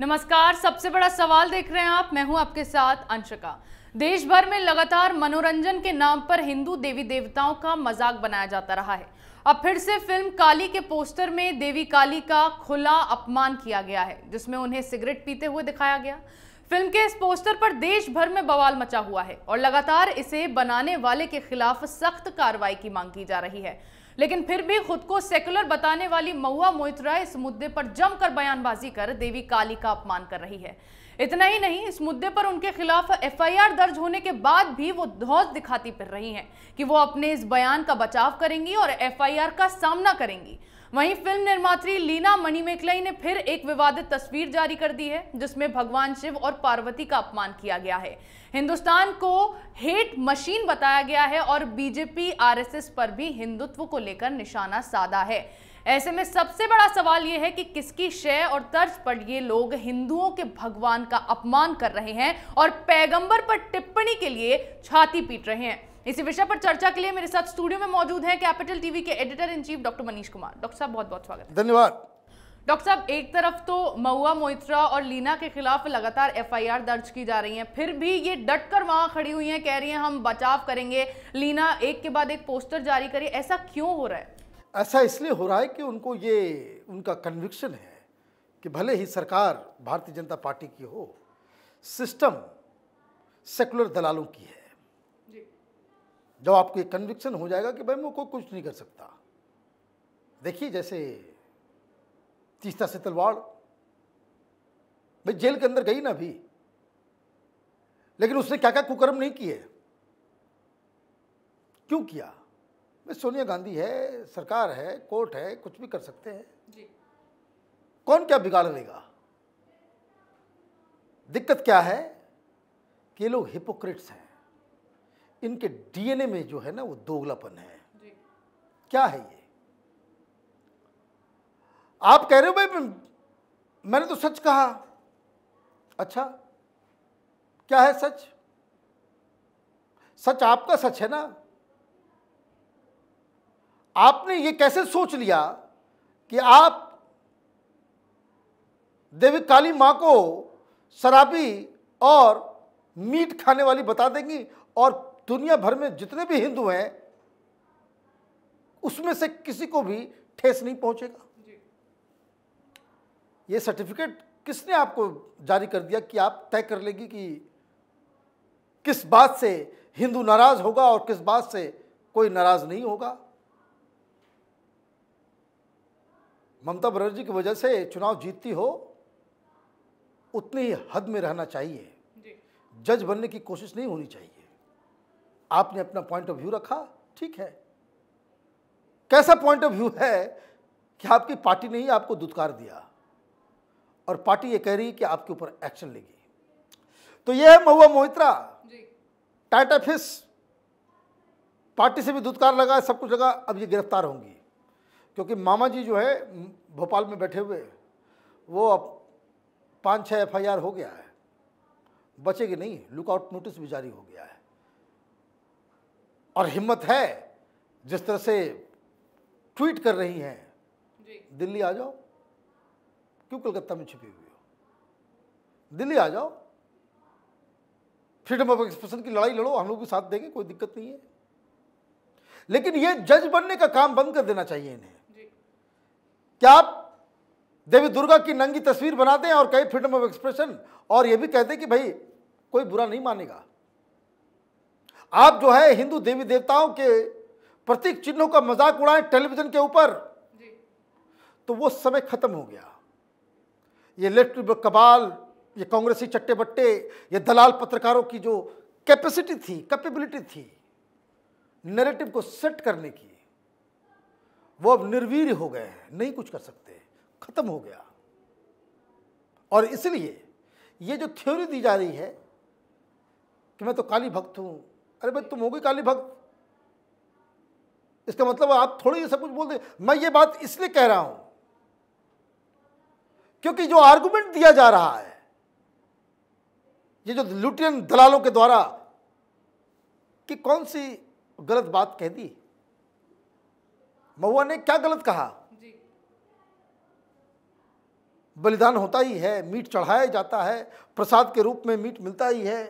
नमस्कार सबसे बड़ा सवाल देख रहे हैं आप मैं हूं आपके साथ अंशिका देश भर में लगातार मनोरंजन के नाम पर हिंदू देवी देवताओं का मजाक बनाया जाता रहा है अब फिर से फिल्म काली के पोस्टर में देवी काली का खुला अपमान किया गया है जिसमें उन्हें सिगरेट पीते हुए दिखाया गया फिल्म के इस पोस्टर पर देश भर में बवाल मचा हुआ है और लगातार इसे बनाने वाले के खिलाफ सख्त कार्रवाई की मांग की जा रही है लेकिन फिर भी खुद को सेकुलर बताने वाली महुआ मोहित्रा इस मुद्दे पर जमकर बयानबाजी कर देवी काली का अपमान कर रही है इतना ही नहीं इस मुद्दे पर उनके खिलाफ एफआईआर दर्ज होने के बाद भी वो धौस दिखाती फिर रही हैं कि वो अपने इस बयान का बचाव करेंगी और एफआईआर का सामना करेंगी वहीं फिल्म निर्मात्री लीना मणिमेकलई ने फिर एक विवादित तस्वीर जारी कर दी है जिसमें भगवान शिव और पार्वती का अपमान किया गया है हिंदुस्तान को हेट मशीन बताया गया है और बीजेपी आरएसएस पर भी हिंदुत्व को लेकर निशाना साधा है ऐसे में सबसे बड़ा सवाल यह है कि किसकी शय और तर्ज पर ये लोग हिंदुओं के भगवान का अपमान कर रहे हैं और पैगंबर पर टिप्पणी के लिए छाती पीट रहे हैं इसी विषय पर चर्चा के लिए मेरे साथ स्टूडियो में मौजूद है कैपिटल टीवी के editor in chief doctor Manish Kumar doctor साहब बहुत बहुत स्वागत धन्यवाद डॉक्टर साहब एक तरफ तो मऊआ मोइत्रा और लीना के खिलाफ लगातार एफआईआर दर्ज की जा रही है फिर भी ये डट कर वहां खड़ी हुई हैं कह रही हैं हम बचाव करेंगे लीना एक के बाद एक पोस्टर जारी करिए ऐसा क्यों हो रहा है ऐसा इसलिए हो रहा है कि उनको ये उनका कन्विक्शन है कि भले ही सरकार भारतीय जनता पार्टी की हो सिस्टम सेकुलर दलालों की है जब आपको एक कन्विक्शन हो जाएगा कि भाई मैं कोई कुछ नहीं कर सकता देखिए जैसे तीस्ता से तलवार भाई जेल के अंदर गई ना अभी लेकिन उसने क्या क्या कुकर्म नहीं किए क्यों किया भाई सोनिया गांधी है सरकार है कोर्ट है कुछ भी कर सकते हैं कौन क्या बिगाड़ लेगा दिक्कत क्या है कि ये लोग हिपोक्रेट्स हैं इनके डीएनए में जो है ना वो दोगलापन है जी। क्या है ये आप कह रहे हो भाई मैंने तो सच कहा अच्छा क्या है सच सच आपका सच है ना आपने ये कैसे सोच लिया कि आप देवी काली मां को शराबी और मीट खाने वाली बता देंगी और दुनिया भर में जितने भी हिंदू हैं उसमें से किसी को भी ठेस नहीं पहुंचेगा ये सर्टिफिकेट किसने आपको जारी कर दिया कि आप तय कर लेगी कि किस बात से हिंदू नाराज होगा और किस बात से कोई नाराज नहीं होगा ममता बनर्जी की वजह से चुनाव जीतती हो उतनी ही हद में रहना चाहिए जज बनने की कोशिश नहीं होनी चाहिए आपने अपना पॉइंट ऑफ व्यू रखा ठीक है कैसा पॉइंट ऑफ व्यू है कि आपकी पार्टी ने ही आपको दुत्कार दिया और पार्टी ये कह रही कि आपके ऊपर एक्शन लेगी तो यह है महुआ मोहित्रा टाटा फिस पार्टी से भी दुत्कार लगा सब कुछ लगा अब ये गिरफ्तार होंगी क्योंकि मामा जी जो है भोपाल में बैठे हुए वो अब पाँच छः एफ हो गया है बचेगी नहीं लुकआउट नोटिस भी जारी हो गया है और हिम्मत है जिस तरह से ट्वीट कर रही हैं दिल्ली आ जाओ क्यों कलकत्ता में छिपी हुई हो दिल्ली आ जाओ फ्रीडम ऑफ एक्सप्रेशन की लड़ाई लड़ो हम लोग भी साथ देंगे कोई दिक्कत नहीं है लेकिन ये जज बनने का काम बंद कर देना चाहिए इन्हें क्या आप देवी दुर्गा की नंगी तस्वीर बनाते हैं और कहीं फ्रीडम ऑफ एक्सप्रेशन और ये भी कहते हैं कि भाई कोई बुरा नहीं मानेगा आप जो है हिंदू देवी देवताओं के प्रतीक चिन्हों का मजाक उड़ाएं टेलीविजन के ऊपर तो वो समय खत्म हो गया ये लेफ्ट कबाल ये कांग्रेसी चट्टे बट्टे ये दलाल पत्रकारों की जो कैपेसिटी थी कैपेबिलिटी थी नैरेटिव को सेट करने की वो अब निर्वीर हो गए हैं नहीं कुछ कर सकते खत्म हो गया और इसलिए ये जो थ्योरी दी जा रही है कि मैं तो काली भक्त हूं अरे भाई तुम हो गई काली भक्त इसका मतलब आप थोड़ी ये सब कुछ बोल दे मैं ये बात इसलिए कह रहा हूं क्योंकि जो आर्गुमेंट दिया जा रहा है ये जो लुटियन दलालों के द्वारा कि कौन सी गलत बात कह दी महुआ ने क्या गलत कहा बलिदान होता ही है मीट चढ़ाया जाता है प्रसाद के रूप में मीट मिलता ही है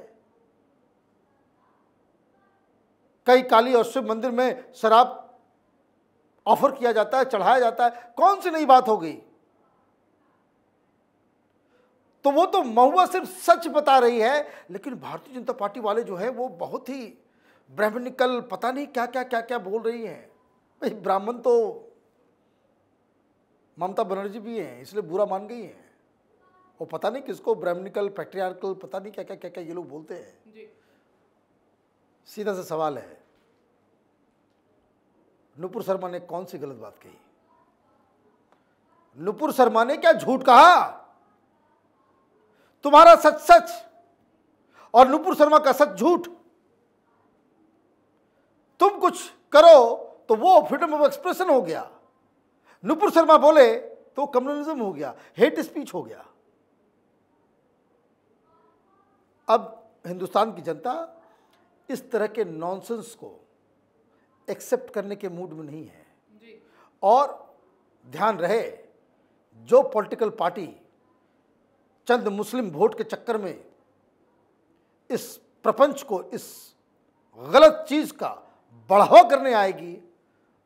कई काली और शिव मंदिर में शराब ऑफर किया जाता है चढ़ाया जाता है कौन सी नई बात हो गई तो वो तो महुआ सिर्फ सच बता रही है लेकिन भारतीय जनता पार्टी वाले जो है वो बहुत ही ब्राह्मणिकल पता नहीं क्या क्या क्या क्या बोल रही हैं भाई ब्राह्मण तो ममता बनर्जी भी हैं इसलिए बुरा मान गई हैं वो पता नहीं किसको ब्राह्मणिकल पैट्रियार्कल पता नहीं क्या क्या क्या क्या ये लोग बोलते हैं सीधा सा सवाल है नुपुर शर्मा ने कौन सी गलत बात कही नुपुर शर्मा ने क्या झूठ कहा तुम्हारा सच सच और नुपुर शर्मा का सच झूठ तुम कुछ करो तो वो फ्रीडम ऑफ एक्सप्रेशन हो गया नुपुर शर्मा बोले तो कम्युनलिज्म हो गया हेट स्पीच हो गया अब हिंदुस्तान की जनता इस तरह के नॉनसेंस को एक्सेप्ट करने के मूड में नहीं है और ध्यान रहे जो पॉलिटिकल पार्टी चंद मुस्लिम वोट के चक्कर में इस प्रपंच को इस गलत चीज़ का बढ़ावा करने आएगी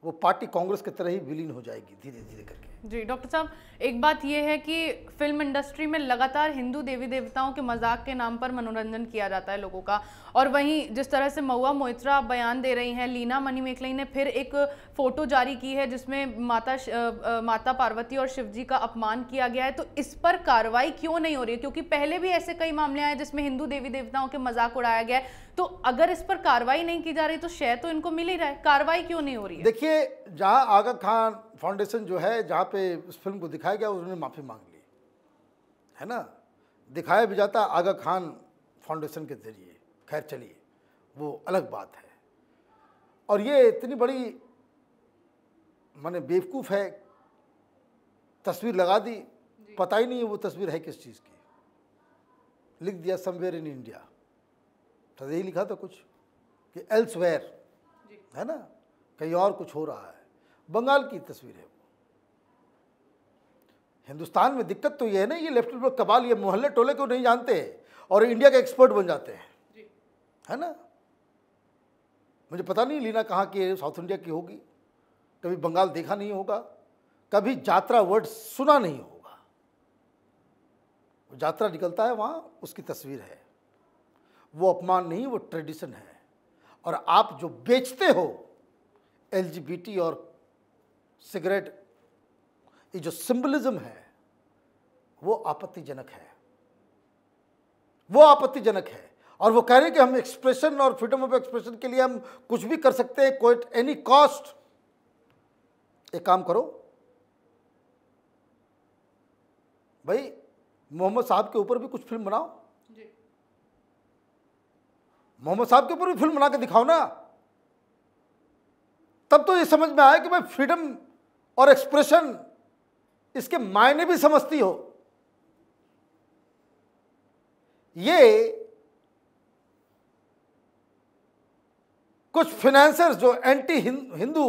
वो पार्टी कांग्रेस की तरह ही विलीन हो जाएगी धीरे धीरे करके जी डॉक्टर साहब एक बात यह है कि फिल्म इंडस्ट्री में लगातार हिंदू देवी देवताओं के मजाक के नाम पर मनोरंजन किया जाता है लोगों का और वहीं जिस तरह से महुआ मोइत्रा बयान दे रही हैं लीना मनी मेखलई ने फिर एक फ़ोटो जारी की है जिसमें माता श, आ, माता पार्वती और शिव जी का अपमान किया गया है तो इस पर कार्रवाई क्यों नहीं हो रही है क्योंकि पहले भी ऐसे कई मामले आए जिसमें हिंदू देवी देवताओं के मजाक उड़ाया गया है तो अगर इस पर कार्रवाई नहीं की जा रही तो शय तो इनको मिल ही रहा है कार्रवाई क्यों नहीं हो रही देखिए जहाँ आगा खान फाउंडेशन जो है जहाँ पे उस फिल्म को दिखाया गया उन्होंने माफ़ी मांग ली है ना दिखाया भी जाता आगा खान फाउंडेशन के ज़रिए खैर चलिए वो अलग बात है और ये इतनी बड़ी मैंने बेवकूफ़ है तस्वीर लगा दी पता ही नहीं है वो तस्वीर है किस चीज़ की लिख दिया समवेयर इन इंडिया तो यही लिखा था कुछ कि एल्सवेयर है ना कहीं और कुछ हो रहा है बंगाल की तस्वीर है हिंदुस्तान में दिक्कत तो ये है ना ये लेफ्ट कबाल ये मोहल्ले टोले को नहीं जानते हैं और इंडिया के एक्सपर्ट बन जाते हैं है ना मुझे पता नहीं लीना कहाँ की साउथ इंडिया की होगी कभी बंगाल देखा नहीं होगा कभी जात्रा वर्ड सुना नहीं होगा यात्रा जात्रा निकलता है वहाँ उसकी तस्वीर है वो अपमान नहीं वो ट्रेडिशन है और आप जो बेचते हो एल और सिगरेट ये जो सिंबलिज्म है वो आपत्तिजनक है वो आपत्तिजनक है और वो कह रहे हैं कि हम एक्सप्रेशन और फ्रीडम ऑफ एक्सप्रेशन के लिए हम कुछ भी कर सकते हैं कोई एनी कॉस्ट एक काम करो भाई मोहम्मद साहब के ऊपर भी कुछ फिल्म बनाओ मोहम्मद साहब के ऊपर भी फिल्म बना के दिखाओ ना तब तो ये समझ में आया कि भाई फ्रीडम और एक्सप्रेशन इसके मायने भी समझती हो ये कुछ फिनेंसर्स जो anti Hindu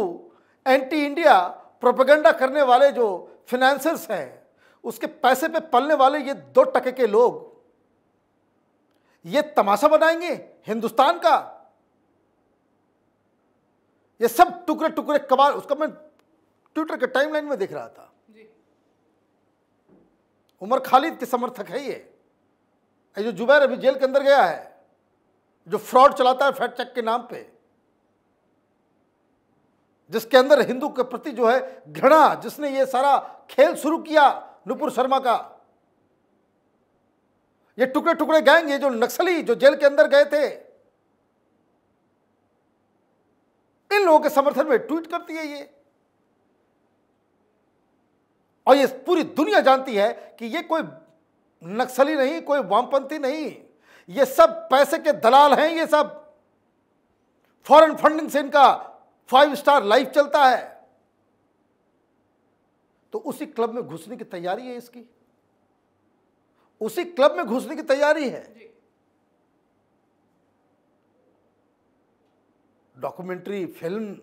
anti India propaganda करने वाले जो फिनेंसर्स हैं उसके पैसे पे पलने वाले ये दो टके के लोग ये तमाशा बनाएंगे हिंदुस्तान का ये सब टुकड़े टुकड़े कबाड़ उसका मैं ट्विटर के टाइमलाइन में देख रहा था उमर खालिद के समर्थक है ये जो जुबैर अभी जेल के अंदर गया है जो फ्रॉड चलाता है फैक्ट चेक के नाम पे जिसके अंदर हिंदू के प्रति जो है घृणा जिसने ये सारा खेल शुरू किया नुपुर शर्मा का ये टुकड़े टुकड़े गैंग ये जो नक्सली जो जेल के अंदर गए थे इन लोगों के समर्थन में ट्वीट करती है ये और ये पूरी दुनिया जानती है कि ये कोई नक्सली नहीं कोई वामपंथी नहीं ये सब पैसे के दलाल हैं ये सब फॉरेन फंडिंग से इनका फाइव स्टार लाइफ चलता है तो उसी क्लब में घुसने की तैयारी है इसकी उसी क्लब में घुसने की तैयारी है डॉक्यूमेंट्री फिल्म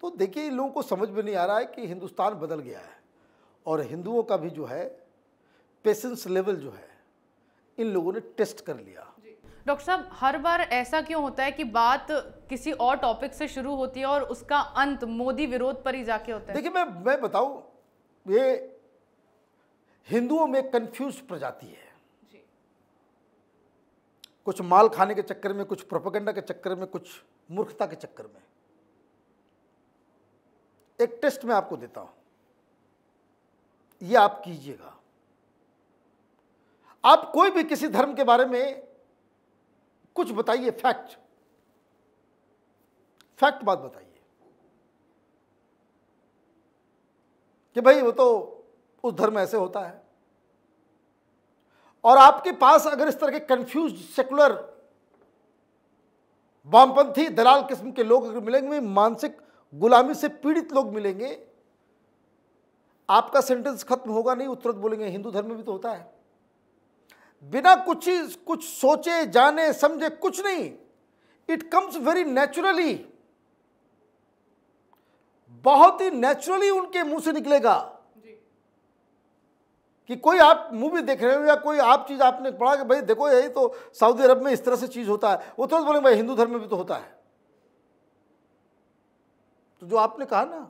तो देखिए इन लोगों को समझ में नहीं आ रहा है कि हिंदुस्तान बदल गया है और हिंदुओं का भी जो है पेशेंस लेवल जो है इन लोगों ने टेस्ट कर लिया डॉक्टर साहब हर बार ऐसा क्यों होता है कि बात किसी और टॉपिक से शुरू होती है और उसका अंत मोदी विरोध पर ही जाके होता है देखिए मैं मैं बताऊं ये हिंदुओं में कंफ्यूज प्रजाति है जी। कुछ माल खाने के चक्कर में कुछ प्रोपोगंडा के चक्कर में कुछ मूर्खता के चक्कर में एक टेस्ट मैं आपको देता हूं ये आप कीजिएगा आप कोई भी किसी धर्म के बारे में कुछ बताइए फैक्ट फैक्ट बात बताइए कि भाई वो तो उस धर्म ऐसे होता है और आपके पास अगर इस तरह के कंफ्यूज सेकुलर वामपंथी दलाल किस्म के लोग अगर मिलेंगे मानसिक गुलामी से पीड़ित लोग मिलेंगे आपका सेंटेंस खत्म होगा नहीं उत्तर बोलेंगे हिंदू धर्म में भी तो होता है बिना कुछ चीज कुछ सोचे जाने समझे कुछ नहीं इट कम्स वेरी नेचुरली बहुत ही नेचुरली उनके मुंह से निकलेगा कि कोई आप मूवी देख रहे हो या कोई आप चीज़ आपने पढ़ा कि भाई देखो यही तो सऊदी अरब में इस तरह से चीज़ होता है वो तो बोले भाई हिंदू धर्म में भी तो होता है तो जो आपने कहा ना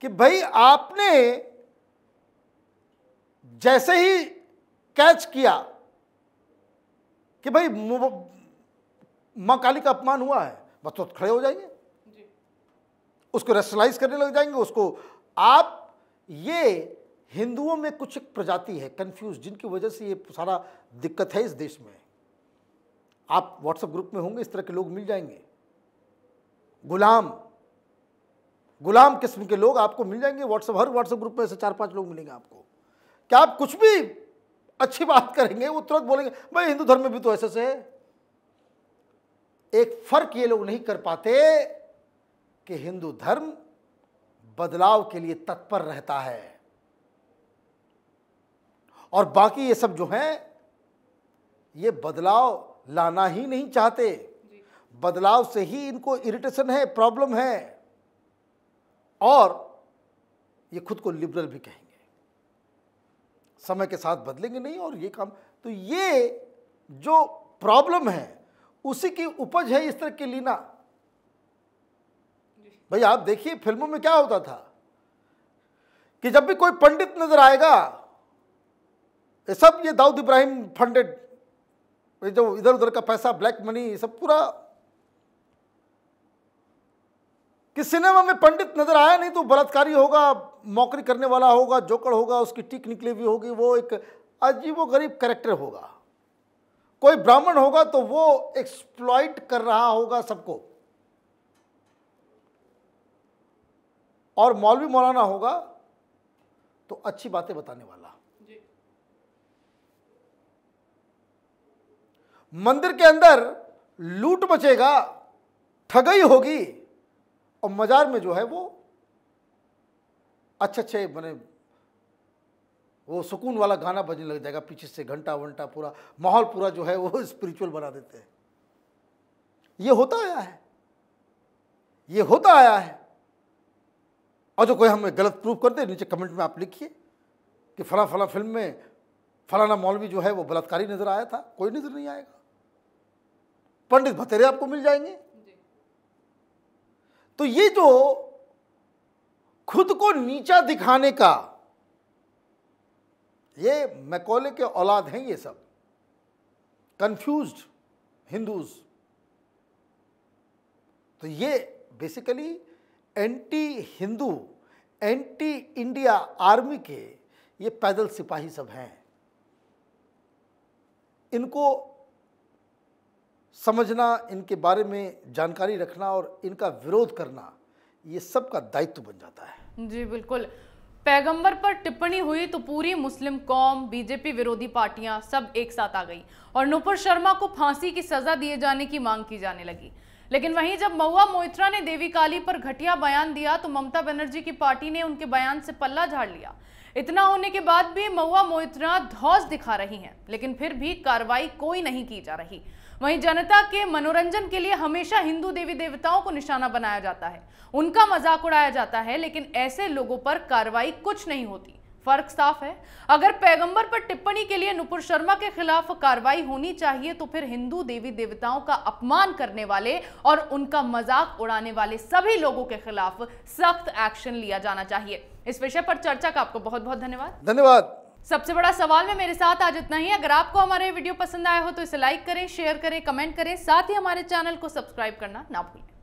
कि भाई आपने जैसे ही कैच किया कि भाई माँ काली का अपमान हुआ है बस तो खड़े हो जाएंगे उसको रेस्टलाइज करने लग जाएंगे उसको आप ये हिंदुओं में कुछ एक प्रजाति है कंफ्यूज जिनकी वजह से ये सारा दिक्कत है इस देश में आप व्हाट्सएप ग्रुप में होंगे इस तरह के लोग मिल जाएंगे गुलाम गुलाम किस्म के लोग आपको मिल जाएंगे व्हाट्सएप हर व्हाट्सएप ग्रुप में से चार पांच लोग मिलेंगे आपको क्या आप कुछ भी अच्छी बात करेंगे वो तुरंत बोलेंगे भाई हिंदू धर्म में भी तो ऐसे से है एक फर्क ये लोग नहीं कर पाते कि हिंदू धर्म बदलाव के लिए तत्पर रहता है और बाकी ये सब जो हैं ये बदलाव लाना ही नहीं चाहते बदलाव से ही इनको इरिटेशन है प्रॉब्लम है और ये खुद को लिबरल भी कहेंगे समय के साथ बदलेंगे नहीं और ये काम तो ये जो प्रॉब्लम है उसी की उपज है इस तरह की लीना भाई आप देखिए फिल्मों में क्या होता था कि जब भी कोई पंडित नजर आएगा ये सब ये दाऊद इब्राहिम फंडेड जो इधर उधर का पैसा ब्लैक मनी ये सब पूरा कि सिनेमा में पंडित नजर आया नहीं तो बलात्कारी होगा नौकरी करने वाला होगा जोकड़ होगा उसकी टीक निकली हुई होगी वो एक अजीबो गरीब करेक्टर होगा कोई ब्राह्मण होगा तो वो एक्सप्लॉइट कर रहा होगा सबको और मौलवी मौलाना होगा तो अच्छी बातें बताने वाला मंदिर के अंदर लूट मचेगा ठगई होगी और मज़ार में जो है वो अच्छे अच्छे मैंने वो सुकून वाला गाना बजने लग जाएगा पीछे से घंटा वंटा पूरा माहौल पूरा जो है वो स्पिरिचुअल बना देते हैं ये होता आया है ये होता आया है और जो कोई हमें गलत प्रूफ कर नीचे कमेंट में आप लिखिए कि फला फला फिल्म में फलाना मौलवी जो है वो बलात्कारी नज़र आया था कोई नज़र नहीं आएगा पंडित भतेरे आपको मिल जाएंगे तो ये जो खुद को नीचा दिखाने का ये मैकोले के औलाद हैं ये सब कंफ्यूज हिंदूज तो ये basically anti Hindu anti India army के ये पैदल सिपाही सब हैं इनको समझना इनके बारे में जानकारी रखना और इनका विरोध करना ये का दायित्व बन जाता है जी बिल्कुल पैगंबर पर टिप्पणी हुई तो पूरी मुस्लिम कौम बीजेपी विरोधी पार्टियां सब एक साथ आ गई और नुपुर शर्मा को फांसी की सजा दिए जाने की मांग की जाने लगी लेकिन वहीं जब महुआ मोइत्रा ने देवी काली पर घटिया बयान दिया तो ममता बनर्जी की पार्टी ने उनके बयान से पल्ला झाड़ लिया इतना होने के बाद भी महुआ मोइत्रा धौस दिखा रही हैं लेकिन फिर भी कार्रवाई कोई नहीं की जा रही वहीं जनता के मनोरंजन के लिए हमेशा हिंदू देवी देवताओं को निशाना बनाया जाता है उनका मजाक उड़ाया जाता है लेकिन ऐसे लोगों पर कार्रवाई कुछ नहीं होती फर्क साफ है अगर पैगंबर पर टिप्पणी के लिए नुपुर शर्मा के खिलाफ कार्रवाई होनी चाहिए तो फिर हिंदू देवी देवताओं का अपमान करने वाले और उनका मजाक उड़ाने वाले सभी लोगों के खिलाफ सख्त एक्शन लिया जाना चाहिए इस विषय पर चर्चा का आपको बहुत बहुत धन्यवाद धन्यवाद सबसे बड़ा सवाल में मेरे साथ आज इतना ही अगर आपको हमारे वीडियो पसंद आया हो तो इसे लाइक करें शेयर करें कमेंट करें साथ ही हमारे चैनल को सब्सक्राइब करना ना भूलें